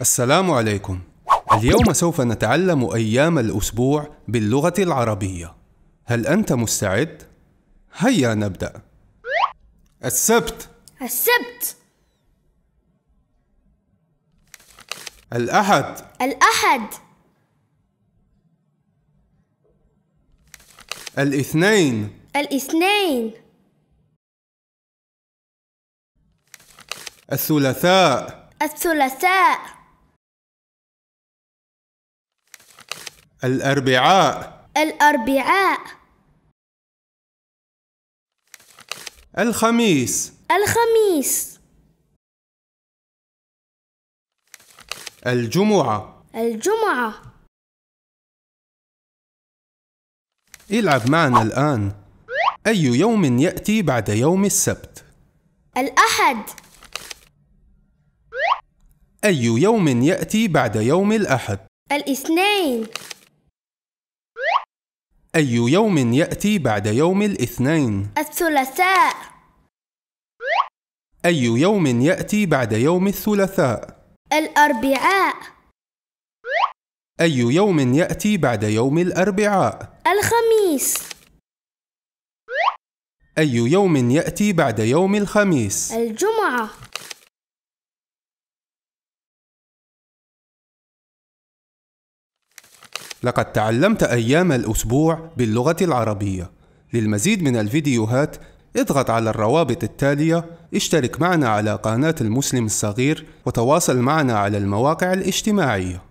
السلام عليكم اليوم سوف نتعلم أيام الأسبوع باللغة العربية هل أنت مستعد؟ هيا نبدأ السبت السبت الأحد الأحد الاثنين الاثنين الثلاثاء الثلاثاء الأربعاء الأربعاء الخميس الخميس الجمعة الجمعة العب معنا الآن أي يوم يأتي بعد يوم السبت؟ الأحد أي يوم يأتي بعد يوم الأحد؟ الاثنين أي يوم يأتي بعد يوم الاثنين؟ الثلاثاء أي يوم يأتي بعد يوم الثلاثاء؟ الأربعاء أي يوم يأتي بعد يوم الأربعاء؟ الخميس أي يوم يأتي بعد يوم الخميس؟ الجمعة لقد تعلمت أيام الأسبوع باللغة العربية للمزيد من الفيديوهات اضغط على الروابط التالية اشترك معنا على قناة المسلم الصغير وتواصل معنا على المواقع الاجتماعية